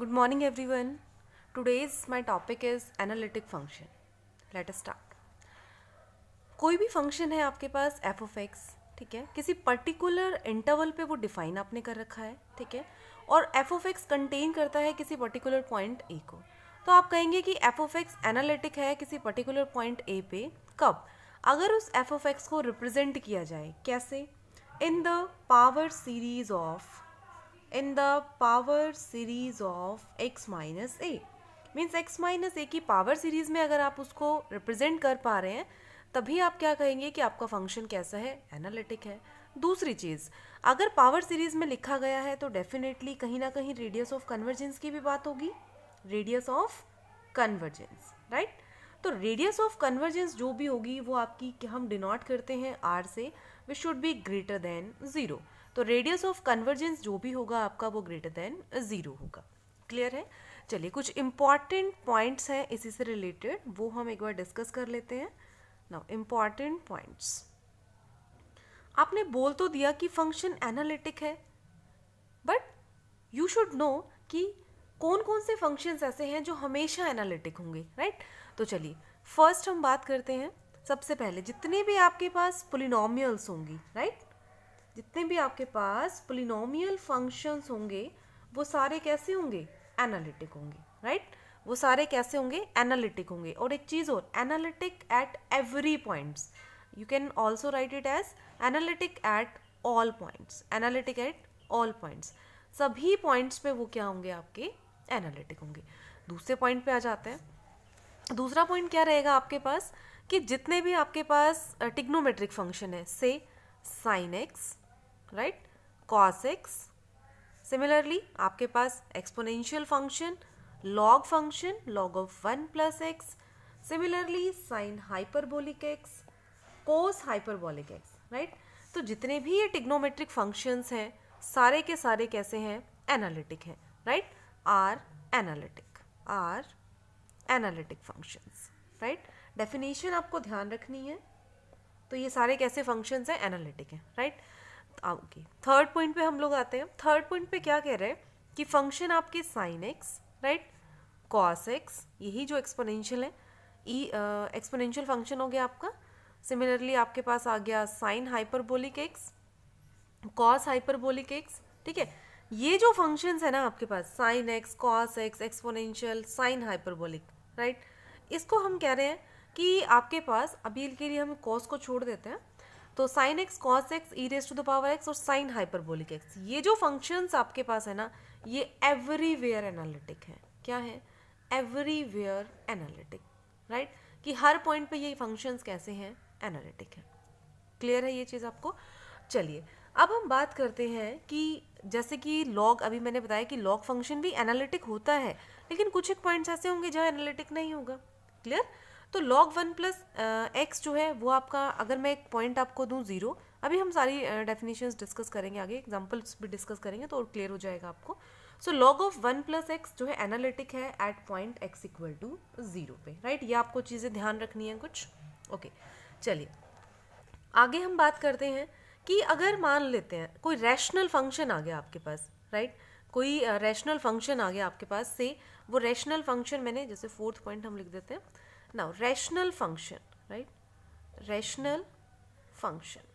Good morning everyone. Today's my topic is analytic function let us start कोई भी function है आपके पास F of x ठीक है किसी पर्टिकुलर इंटरवल पे वो डिफाइन आपने कर रखा है ठीक है और एफ ऑफ एक्स कंटेन करता है किसी पर्टिकुलर पॉइंट ए को तो आप कहेंगे कि एफ ऑफ एक्स एनालिटिक है किसी पर्टिकुलर पॉइंट ए पे कब अगर उस एफ ऑफ एक्स को रिप्रेजेंट किया जाए कैसे in the power series of in the power series of x minus a means x minus a की पावर सीरीज़ में अगर आप उसको रिप्रेजेंट कर पा रहे हैं तभी आप क्या कहेंगे कि आपका फंक्शन कैसा है एनालिटिक है दूसरी चीज़ अगर पावर सीरीज़ में लिखा गया है तो डेफिनेटली कहीं ना कहीं रेडियस ऑफ कन्वर्जेंस की भी बात होगी रेडियस ऑफ कन्वर्जेंस राइट तो रेडियस ऑफ कन्वर्जेंस जो भी होगी वो आपकी हम डिनोट करते हैं R say which should be greater than zero तो रेडियस ऑफ कन्वर्जेंस जो भी होगा आपका वो ग्रेटर देन ज़ीरो होगा क्लियर है चलिए कुछ इम्पॉर्टेंट पॉइंट्स हैं इसी से रिलेटेड वो हम एक बार डिस्कस कर लेते हैं नाउ इम्पॉर्टेंट पॉइंट्स आपने बोल तो दिया कि फंक्शन एनालिटिक है बट यू शुड नो कि कौन कौन से फंक्शंस ऐसे हैं जो हमेशा एनालिटिक होंगे राइट right? तो चलिए फर्स्ट हम बात करते हैं सबसे पहले जितने भी आपके पास पोलिनोमियल्स होंगी राइट जितने भी आपके पास पोलिनोमियल फंक्शंस होंगे वो सारे कैसे होंगे एनालिटिक होंगे राइट वो सारे कैसे होंगे एनालिटिक होंगे और एक चीज़ और analytic at every points you can also write it as analytic at all points analytic at all points सभी पॉइंट्स पे वो क्या होंगे आपके एनालिटिक होंगे दूसरे पॉइंट पे आ जाते हैं दूसरा पॉइंट क्या रहेगा आपके पास कि जितने भी आपके पास टिग्नोमेट्रिक uh, फंक्शन है say sine x right cos x similarly आपके पास exponential function log function log of one plus x similarly sine hyperbolic x cos hyperbolic x right तो जितने भी ये टिग्नोमेट्रिक फंक्शंस हैं सारे के सारे कैसे हैं एनालिटिक हैं right are analytic are analytic functions right definition आपको ध्यान रखनी है तो ये सारे कैसे फंक्शंस हैं एनालिटिक हैं राइट right? आऊँगी थर्ड पॉइंट पे हम लोग आते हैं थर्ड पॉइंट पे क्या कह रहे हैं कि फंक्शन आपके sine x right cos x यही जो एक्सपोनेंशियल है ई एक्सपोनेंशियल फंक्शन हो गया आपका सिमिलरली आपके पास आ गया sine hyperbolic x cos hyperbolic x ठीक है ये जो फंक्शंस है ना आपके पास sine x cos x exponential sine hyperbolic right इसको हम कह रहे हैं कि आपके पास अभी के लिए हम कॉस को छोड़ देते हैं तो sine x cos x e raise to the power x और साइन हाइपरबोलिक एक्स ये जो फंक्शंस आपके पास है ना ये एवरीवेयर एनालिटिक है क्या है एवरीवेयर एनालिटिक राइट कि हर पॉइंट पे ये फंक्शंस कैसे हैं एनालिटिक है क्लियर है ये चीज़ आपको चलिए अब हम बात करते हैं कि जैसे कि लॉग अभी मैंने बताया कि लॉग फंक्शन भी एनालिटिक होता है लेकिन कुछ एक पॉइंट्स ऐसे होंगे जहाँ एनालिटिक नहीं होगा क्लियर तो log वन प्लस एक्स जो है वो आपका अगर मैं एक पॉइंट आपको दूँ ज़ीरो अभी हम सारी डेफिनेशंस uh, डिस्कस करेंगे आगे एग्जांपल्स भी डिस्कस करेंगे तो और क्लियर हो जाएगा आपको so log of one plus x जो है एनालिटिक है at point x equal to zero पे राइट ये आपको चीज़ें ध्यान रखनी है कुछ ओके okay, चलिए आगे हम बात करते हैं कि अगर मान लेते हैं कोई रैशनल फंक्शन आ गया आपके पास राइट right? कोई रैशनल uh, फंक्शन आ गया आपके पास से वो रैशनल फंक्शन मैंने जैसे फोर्थ पॉइंट हम लिख देते हैं now rational function right rational function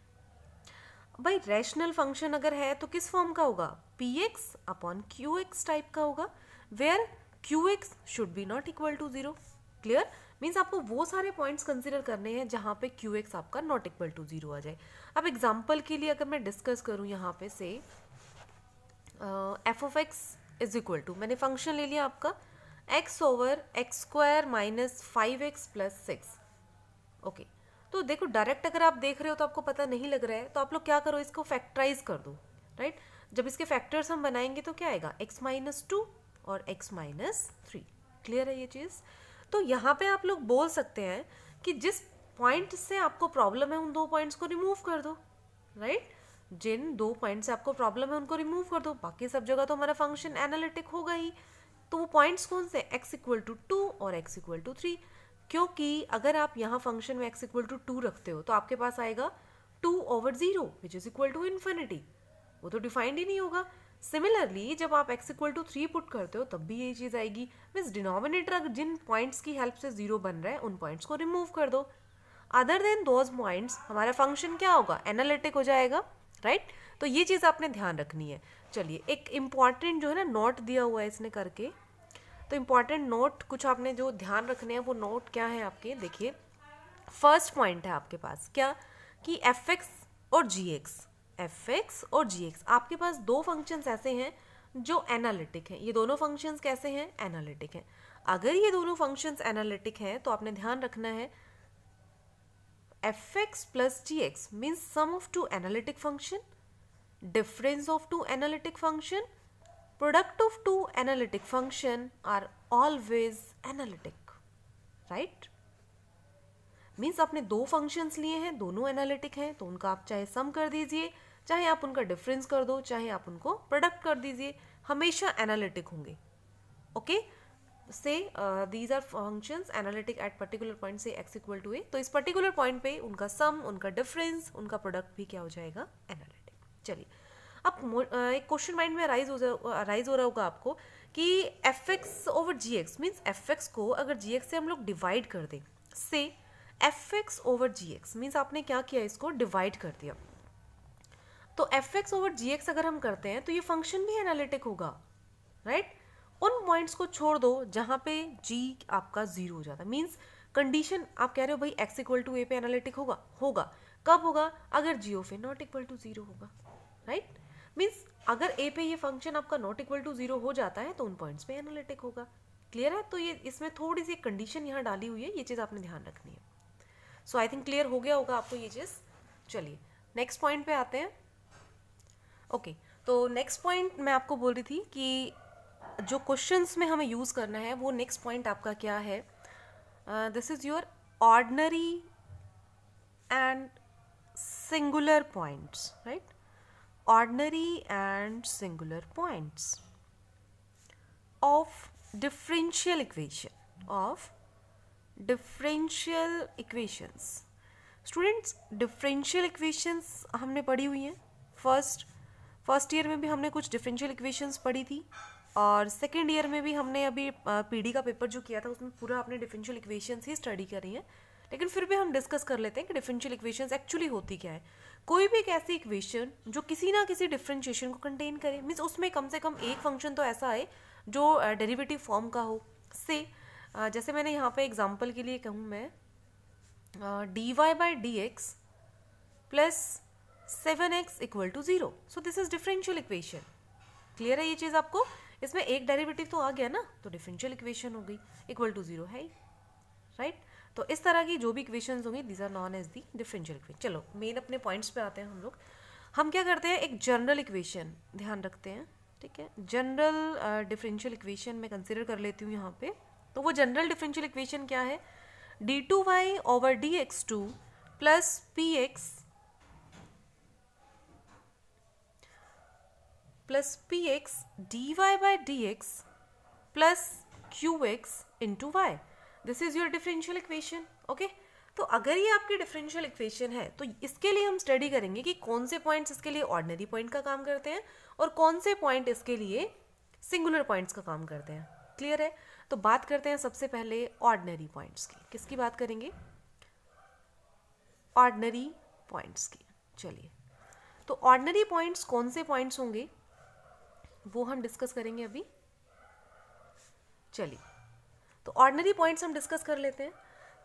भाई रैशनल फंक्शन अगर है तो किस फॉर्म का होगा p x upon q x type का होगा where q x should be not equal to zero clear means आपको वो सारे पॉइंट्स कंसिडर करने हैं जहाँ पे क्यू एक्स आपका नॉट इक्वल टू जीरो आ जाए अब एग्जाम्पल के लिए अगर मैं डिस्कस करूँ यहाँ पे say f of x is equal to मैंने फंक्शन ले लिया आपका x over x square minus five x plus six okay तो देखो डायरेक्ट अगर आप देख रहे हो तो आपको पता नहीं लग रहा है तो आप लोग क्या करो इसको फैक्टराइज कर दो राइट जब इसके फैक्टर्स हम बनाएंगे तो क्या आएगा एक्स माइनस टू और एक्स माइनस थ्री क्लियर है ये चीज़ तो यहाँ पे आप लोग बोल सकते हैं कि जिस पॉइंट से आपको प्रॉब्लम है उन दो पॉइंट्स को रिमूव कर दो राइट जिन दो पॉइंट से आपको प्रॉब्लम है उनको रिमूव कर दो बाकी सब जगह तो हमारा फंक्शन एनालिटिक होगा ही तो वो पॉइंट्स कौन से x इक्वल टू टू और x इक्वल टू थ्री क्योंकि अगर आप यहाँ फंक्शन में x इक्वल टू टू रखते हो तो आपके पास आएगा two over zero which is equal to infinity वो तो डिफाइंड ही नहीं होगा सिमिलरली जब आप x equal to three put करते हो तब भी यही चीज़ आएगी मीन्स डिनोमिनेटर अगर जिन पॉइंट्स की हेल्प से जीरो बन रहा है उन पॉइंट्स को रिमूव कर दो अदर देन दोज पॉइंट्स हमारा फंक्शन क्या होगा एनालिटिक हो जाएगा राइट right? तो ये चीज़ आपने ध्यान रखनी है चलिए एक इम्पॉर्टेंट जो है ना नोट दिया हुआ है इसने करके तो इम्पॉर्टेंट नोट कुछ आपने जो ध्यान रखने हैं वो नोट क्या है आपके देखिए फर्स्ट पॉइंट है आपके पास क्या कि एफ एक्स और जी एक्स एफ एक्स और जी एक्स आपके पास दो फंक्शंस ऐसे हैं जो एनालिटिक हैं ये दोनों फंक्शंस कैसे हैं एनालिटिक हैं अगर ये दोनों फंक्शंस एनालिटिक हैं तो आपने ध्यान रखना है f x plus g x means sum of two analytic function difference of two analytic function product of two analytic function are always analytic right means आपने दो functions लिए हैं दोनों एनालिटिक हैं तो उनका आप चाहे सम कर दीजिए चाहे आप उनका डिफरेंस कर दो चाहे आप उनको प्रोडक्ट कर दीजिए हमेशा एनालिटिक होंगे okay say these are function analytic at particular point say x equal to a तो इस पर्टिकुलर पॉइंट पे उनका सम उनका डिफरेंस उनका प्रोडक्ट भी क्या हो जाएगा एनालिटिक चलिए अब एक क्वेश्चन माइंड में अराइज हो अराइज हो रहा होगा आपको कि f x over g x means f x को अगर जी एक्स से हम लोग डिवाइड कर दें say f x over g x means आपने क्या किया इसको डिवाइड कर दिया तो f x over g x अगर हम करते हैं तो ये फंक्शन भी एनालिटिक होगा राइट right? उन पॉइंट्स को छोड़ दो जहाँ पे जी आपका जीरो हो जाता है मीन्स कंडीशन आप कह रहे हो भाई एक्स इक्वल टू ए पे एनालिटिक होगा होगा कब होगा अगर g of a not equal to zero होगा राइट right? मीन्स अगर ए पे ये फंक्शन आपका नॉट इक्वल टू जीरो हो जाता है तो उन पॉइंट्स पे एनालिटिक होगा क्लियर है तो ये इसमें थोड़ी सी कंडीशन यहाँ डाली हुई है ये चीज़ आपने ध्यान रखनी है सो आई थिंक क्लियर हो गया होगा आपको ये चीज़ चलिए नेक्स्ट पॉइंट पे आते हैं ओके okay, तो नेक्स्ट पॉइंट मैं आपको बोल रही थी कि जो क्वेश्चंस में हमें यूज़ करना है वो नेक्स्ट पॉइंट आपका क्या है this is your ordinary and singular points right ordinary and singular points of differential equation of differential equations students differential equations हमने पढ़ी हुई हैं फर्स्ट फर्स्ट ईयर में भी हमने कुछ डिफरेंशियल इक्वेशंस पढ़ी थी और सेकेंड ईयर में भी हमने अभी पीडी का पेपर जो किया था उसमें पूरा आपने डिफरेंशियल इक्वेशंस ही स्टडी करी हैं लेकिन फिर भी हम डिस्कस कर लेते हैं कि डिफरेंशियल इक्वेशंस एक्चुअली होती क्या है कोई भी एक ऐसी इक्वेशन जो किसी ना किसी डिफ्रेंशिएशन को कंटेन करे मीन्स उसमें कम से कम एक फंक्शन तो ऐसा है जो डेरिवेटिव फॉर्म का हो से जैसे मैंने यहाँ पे एग्जांपल के लिए कहूँ मैं d y by d x plus seven x equal to zero so this is differential equation clear है ये चीज़ आपको इसमें एक डेरिवेटिव तो आ गया ना तो डिफरेंशियल इक्वेशन हो गई इक्वल टू ज़ीरो है ही राइट right? तो इस तरह की जो भी इक्वेशन होंगी these are known as the differential equation चलो मेन अपने पॉइंट्स पे आते हैं हम लोग हम क्या करते हैं एक जनरल इक्वेशन ध्यान रखते हैं ठीक है जनरल डिफरेंशियल इक्वेशन मैं कंसिडर कर लेती हूँ यहाँ पे तो वो जनरल डिफरेंशियल इक्वेशन क्या है d two y over d x two plus p x plus p x d y by d x plus q x into y this is your differential equation okay तो अगर ये आपकी differential equation है तो इसके लिए हम study करेंगे कि कौन से पॉइंट्स इसके लिए ऑर्डनरी पॉइंट का काम करते हैं और कौन से पॉइंट इसके लिए सिंगुलर पॉइंट्स का काम करते हैं क्लियर है तो बात करते हैं सबसे पहले ऑर्डनरी पॉइंट्स की किसकी बात करेंगे ऑर्डनरी पॉइंट्स की चलिए तो ऑर्डनरी पॉइंट्स कौन से पॉइंट्स होंगे वो हम डिस्कस करेंगे अभी चलिए तो ऑर्डनरी पॉइंट्स हम डिस्कस कर लेते हैं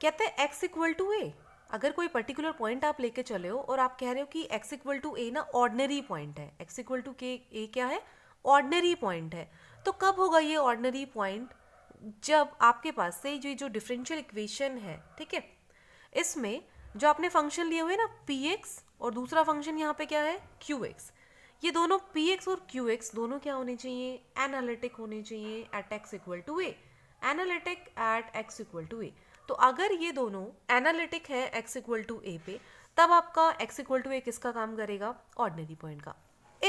कहते हैं एक्स इक्वल टू ए अगर कोई पर्टिकुलर पॉइंट आप लेके चले हो और आप कह रहे हो कि एक्स इक्वल टू ए ना ऑर्डनरी पॉइंट है एक्स इक्वल टू के ए क्या है ऑर्डनरी पॉइंट है तो कब होगा ये ऑर्डनरी पॉइंट जब आपके पास से जो जो डिफरेंशियल इक्वेशन है ठीक है इसमें जो आपने फंक्शन लिए हुए ना पी एक्स और दूसरा फंक्शन यहाँ पे क्या है क्यू एक्स ये दोनों पी एक्स और क्यू एक्स दोनों क्या होने चाहिए एनालिटिक होने चाहिए at x equal to a analytic at x equal to a तो अगर ये दोनों एनालिटिक है एक्स इक्वल टू ए पे तब आपका एक्स इक्वल टू ए किसका काम करेगा ऑर्डनरी पॉइंट का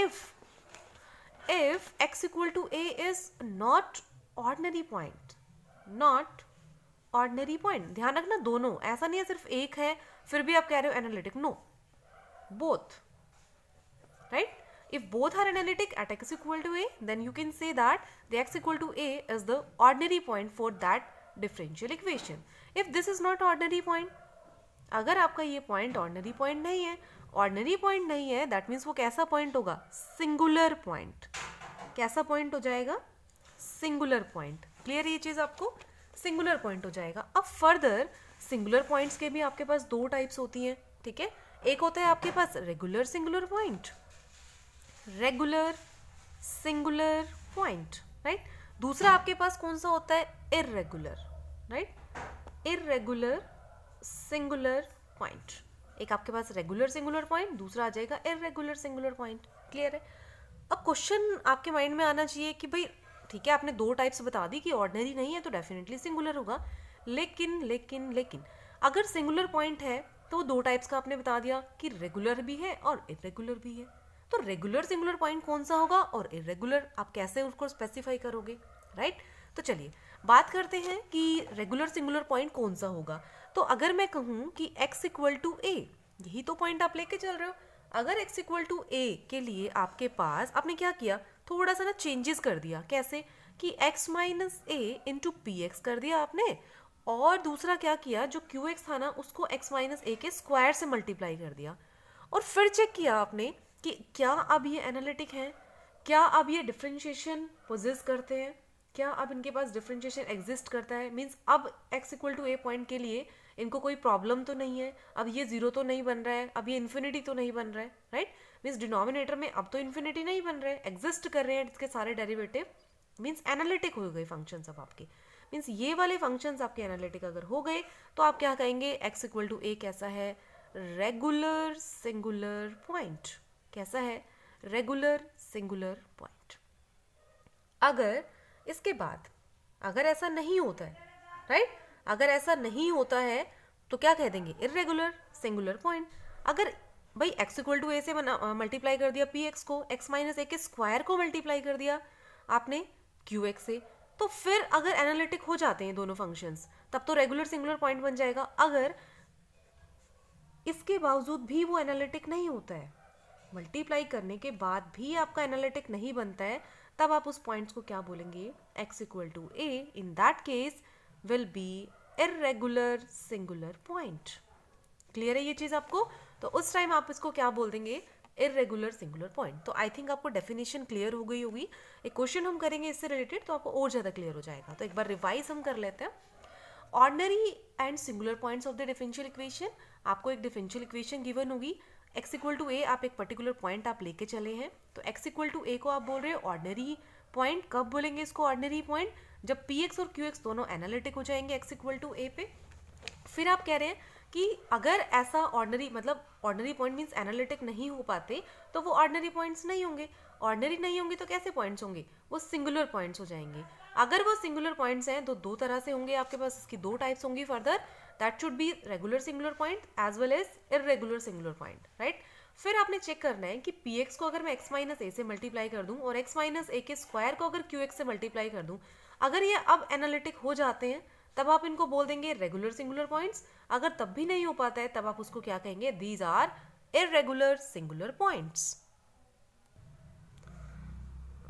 if if x equal to a is not ordinary point not ordinary point ध्यान रखना दोनों ऐसा नहीं है सिर्फ एक है फिर भी आप कह रहे हो analytic no both right If both are analytic at x equal to a, then you can say that the x equal to a is the ordinary point for that differential equation if this is not ordinary point अगर आपका ये point ordinary point नहीं है ordinary point नहीं है that means वो कैसा point होगा सिंगुलर पॉइंट कैसा पॉइंट हो जाएगा सिंगुलर पॉइंट क्लियर ये चीज़ आपको सिंगुलर पॉइंट हो जाएगा अब फर्दर सिंगुलर पॉइंट्स के भी आपके पास दो टाइप्स होती हैं ठीक है एक होता है आपके पास regular singular point regular singular point right दूसरा आपके पास कौन सा होता है irregular right irregular singular point एक आपके पास रेगुलर सिंगुलर पॉइंट दूसरा आ जाएगा इरेगुलर सिंगुलर पॉइंट क्लियर है अब क्वेश्चन आपके माइंड में आना चाहिए कि भाई ठीक है आपने दो टाइप्स बता दी कि ऑर्डनरी नहीं है तो डेफिनेटली सिंगुलर होगा लेकिन लेकिन लेकिन अगर सिंगुलर पॉइंट है तो दो टाइप्स का आपने बता दिया कि रेगुलर भी है और इरेगुलर भी है तो रेगुलर सिंगुलर पॉइंट कौन सा होगा और इरेगुलर आप कैसे उसको स्पेसिफाई करोगे राइट right? तो चलिए बात करते हैं कि रेगुलर सिंगुलर पॉइंट कौन सा होगा तो अगर मैं कहूँ कि x इक्वल टू ए यही तो पॉइंट आप लेके चल रहे हो अगर x इक्वल टू ए के लिए आपके पास आपने क्या किया थोड़ा सा ना चेंजेस कर दिया कैसे कि x minus a into p x कर दिया आपने और दूसरा क्या किया जो क्यू एक्स था ना उसको x माइनस ए के स्क्वायर से मल्टीप्लाई कर दिया और फिर चेक किया आपने कि क्या अब ये एनालिटिक हैं क्या अब ये डिफ्रेंशिएशन पोजिस करते हैं क्या अब इनके पास डिफ्रेंशिएशन एग्जिस्ट करता है मीन्स अब x equal to a point के लिए इनको कोई प्रॉब्लम तो नहीं है अब ये ज़ीरो तो नहीं बन रहा है अब ये इन्फिनिटी तो नहीं बन रहा है राइट मीन्स डिनोमिनेटर में अब तो इन्फिनिटी नहीं बन रहा है एग्जिस्ट कर रहे हैं इसके सारे डेरिवेटिव मीन्स एनालिटिक हो गए फंक्शंस अब आपके मीन्स ये वाले फंक्शंस आपके एनालिटिक अगर हो गए तो आप क्या कहेंगे एक्स इक्वल टू ए कैसा है रेगुलर सिंगुलर पॉइंट कैसा है रेगुलर सिंगुलर पॉइंट अगर इसके बाद अगर ऐसा नहीं होता है राइट अगर ऐसा नहीं होता है तो क्या कह देंगे इरेगुलर सिंगुलर पॉइंट अगर भाई एक्स इक्वल टू ए से मल्टीप्लाई कर दिया पी एक्स को एक्स माइनस ए के स्क्वायर को मल्टीप्लाई कर दिया आपने क्यू एक्स से तो फिर अगर एनालिटिक हो जाते हैं दोनों फंक्शंस तब तो रेगुलर सिंगुलर पॉइंट बन जाएगा अगर इसके बावजूद भी वो एनालिटिक नहीं होता है मल्टीप्लाई करने के बाद भी आपका एनालिटिक नहीं बनता है तब आप उस पॉइंट्स को क्या बोलेंगे x equal to a in that case will be irregular singular point clear है ये चीज़ आपको तो उस टाइम आप इसको क्या बोल देंगे इरेगुलर सिंगुलर पॉइंट तो आई थिंक आपको डेफिनेशन क्लियर हो गई होगी एक क्वेश्चन हम करेंगे इससे रिलेटेड तो आपको और ज़्यादा क्लियर हो जाएगा तो एक बार रिवाइज हम कर लेते हैं ordinary and singular points of the differential equation आपको एक डिफरेंशियल इक्वेशन गिवन होगी एक्स इक्वल टू ए आप एक पर्टिकुलर पॉइंट आप लेके चले हैं तो एक्स इक्वल टू ए को आप बोल रहे हो ऑर्डनरी पॉइंट कब बोलेंगे इसको ऑर्डनरी पॉइंट जब पी एक्स और क्यू एक्स दोनों एनालिटिक हो जाएंगे एक्स इक्वल टू ए पे फिर आप कह रहे हैं कि अगर ऐसा ऑर्डनरी मतलब ऑर्डनरी पॉइंट मीन्स एनालिटिक नहीं हो पाते तो वो ऑर्डनरी पॉइंट्स नहीं होंगे ऑर्डनरी नहीं होंगे तो कैसे पॉइंट्स होंगे वो सिंगुलर पॉइंट्स हो जाएंगे अगर वो सिंगुलर पॉइंट्स हैं तो दो तरह से होंगे आपके पास इसकी दो टाइप्स होंगी further that should be regular singular point as well as irregular singular point right फिर आपने चेक करना है कि पी एक्स को अगर मैं एक्स माइनस ए से मल्टीप्लाई कर दूं और एक्स माइनस ए के स्क्वायर को अगर क्यू एक्स से मल्टीप्लाई कर दूं अगर ये अब एनालिटिक हो जाते हैं तब आप इनको बोल देंगे रेगुलर सिंगुलर पॉइंट्स अगर तब भी नहीं हो पाता है तब आप उसको क्या कहेंगे these are irregular singular points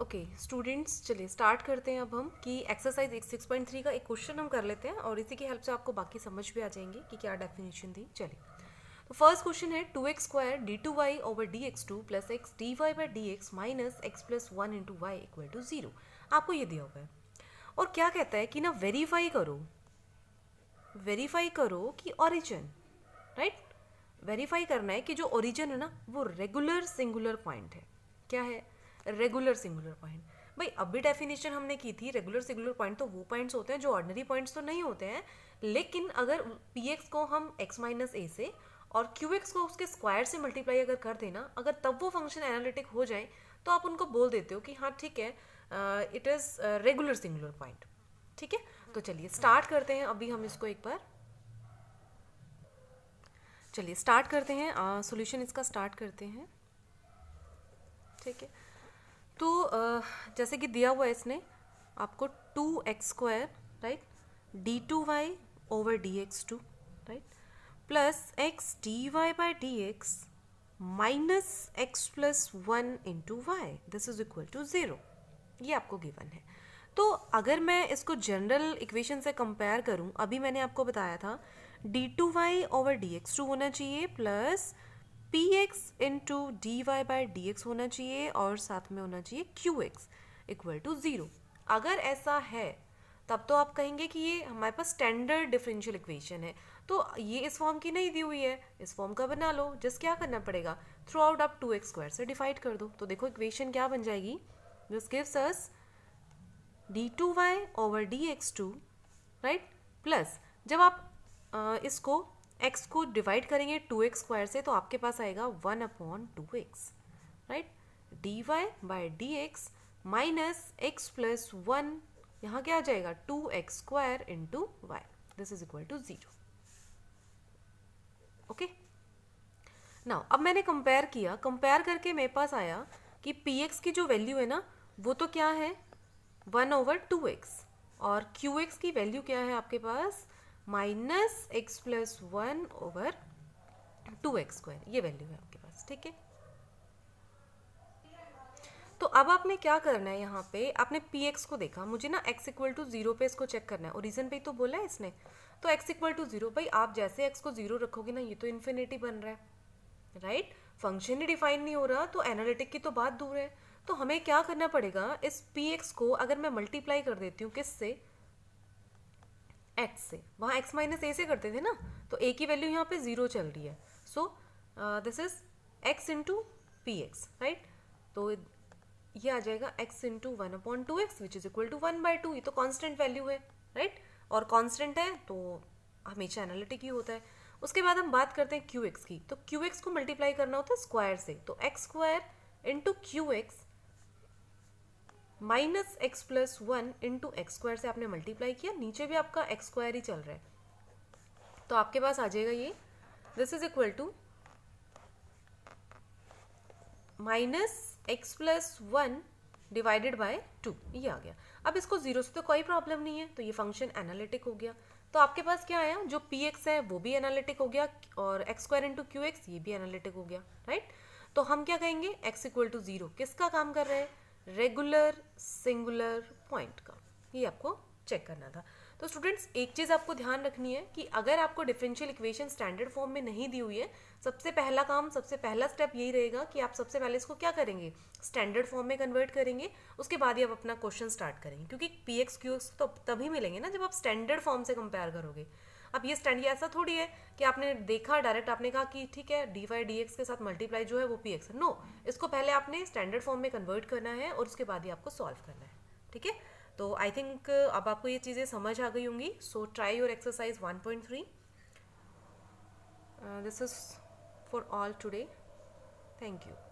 okay students चलिए स्टार्ट करते हैं अब हम कि एक्सरसाइज एक सिक्स पॉइंट थ्री का एक क्वेश्चन हम कर लेते हैं और इसी की हेल्प से आपको बाकी समझ भी आ जाएंगे कि क्या डेफिनेशन थी चलिए तो फर्स्ट क्वेश्चन है two x square d two y over d x two plus x d y by d x minus x plus one into y equal to zero आपको ये दिया हुआ है और क्या कहता है कि ना वेरीफाई करो वेरीफाई करो कि ओरिजिन राइट वेरीफाई करना है कि जो ओरिजिन है ना वो रेगुलर सिंगुलर पॉइंट है क्या है रेगुलर सिंगुलर पॉइंट भाई अभी डेफिनेशन हमने की थी रेगुलर सिंगुलर पॉइंट तो वो पॉइंट्स होते हैं जो ऑर्डनरी पॉइंट्स तो नहीं होते हैं लेकिन अगर पी एक्स को हम एक्स माइनस ए से और क्यू एक्स को उसके स्क्वायर से मल्टीप्लाई अगर कर देना अगर तब वो फंक्शन एनालिटिक हो जाए तो आप उनको बोल देते हो कि हाँ ठीक है it is regular singular point ठीक है तो चलिए स्टार्ट करते हैं अभी हम इसको एक बार चलिए स्टार्ट करते हैं सोल्यूशन इसका स्टार्ट करते हैं ठीक है तो जैसे कि दिया हुआ है इसने आपको two x square right d two y over d x two right plus x d y by d x minus x plus one into y this is equal to zero ये आपको गिवन है तो अगर मैं इसको general equation से compare करूं अभी मैंने आपको बताया था d two y over d x two होना चाहिए plus p x into d y by d x होना चाहिए और साथ में होना चाहिए q x equal to zero अगर ऐसा है तब तो आप कहेंगे कि ये हमारे पास स्टैंडर्ड डिफरेंशियल इक्वेशन है तो ये इस फॉर्म की नहीं दी हुई है इस फॉर्म का बना लो जस्ट क्या करना पड़ेगा थ्रू आउट आप टू एक्स स्क्वायर से डिवाइड कर दो तो देखो इक्वेशन क्या बन जाएगी this gives us d two y over d x two right plus जब आप आ, इसको एक्स को डिवाइड करेंगे टू एक्स स्क्वायर से तो आपके पास आएगा one upon two x right d y by d x minus x plus one यहाँ क्या आ जाएगा two x square into y this is equal to zero okay now अब मैंने कंपेयर किया कंपेयर करके मेरे पास आया कि पी एक्स की जो वैल्यू है ना वो तो क्या है वन ओवर टू एक्स और क्यू एक्स की वैल्यू क्या है आपके पास minus x plus one over two x square ये वैल्यू है आपके पास ठीक है तो अब आपने क्या करना है यहाँ पे आपने पी एक्स को देखा मुझे ना एक्स इक्वल टू जीरो पे इसको चेक करना है रीजन पे ही तो बोला है इसने तो एक्स इक्वल टू जीरो भाई आप जैसे एक्स को जीरो रखोगे ना ये तो इन्फिनिटी बन रहा है राइट फंक्शन ही डिफाइन नहीं हो रहा तो एनालिटिक की तो बात दूर है तो हमें क्या करना पड़ेगा इस पी एक्स को अगर मैं मल्टीप्लाई कर देती हूँ किससे एक्स से वहाँ एक्स माइनस ए से करते थे ना तो ए की वैल्यू यहाँ पे ज़ीरो चल रही है so this is x into p x right तो ये आ जाएगा x into one upon two x which is equal to one by two ये तो कांस्टेंट वैल्यू है राइट right? और कांस्टेंट है तो हमेशा एनालिटिक ही होता है उसके बाद हम बात करते हैं क्यू एक्स की तो क्यू एक्स को मल्टीप्लाई करना होता है स्क्वायर से तो x square into q x minus x plus one into x square से आपने मल्टीप्लाई किया नीचे भी आपका एक्स स्क्वायर ही चल रहा है तो आपके पास आ जाएगा ये this is equal to minus x plus one divided by two ये आ गया अब इसको जीरो से तो कोई प्रॉब्लम नहीं है तो ये फंक्शन एनालिटिक हो गया तो आपके पास क्या आया जो पी एक्स है वो भी एनालिटिक हो गया और x square into q x ये भी एनालिटिक हो गया राइट तो हम क्या कहेंगे एक्स इक्वल टू जीरो किसका काम कर रहे हैं रेगुलर सिंगुलर पॉइंट का ये आपको चेक करना था तो स्टूडेंट्स एक चीज़ आपको ध्यान रखनी है कि अगर आपको डिफरेंशियल इक्वेशन स्टैंडर्ड फॉर्म में नहीं दी हुई है सबसे पहला काम सबसे पहला स्टेप यही रहेगा कि आप सबसे पहले इसको क्या करेंगे स्टैंडर्ड फॉर्म में कन्वर्ट करेंगे उसके बाद ही आप अपना क्वेश्चन स्टार्ट करेंगे क्योंकि पी एक्स क्यू एक्स तो तभी मिलेंगे ना जब आप स्टैंडर्ड फॉर्म से कंपेयर करोगे अब ये स्टैंड ये ऐसा थोड़ी है कि आपने देखा डायरेक्ट आपने कहा कि ठीक है डी वाई डी एक्स के साथ मल्टीप्लाई जो है वो पी एक्स है नो इसको पहले आपने स्टैंडर्ड फॉर्म में कन्वर्ट करना है और उसके बाद ही आपको सॉल्व करना है ठीक है तो आई थिंक अब आपको ये चीज़ें समझ आ गई होंगी so try your exercise one point three this is for all today thank you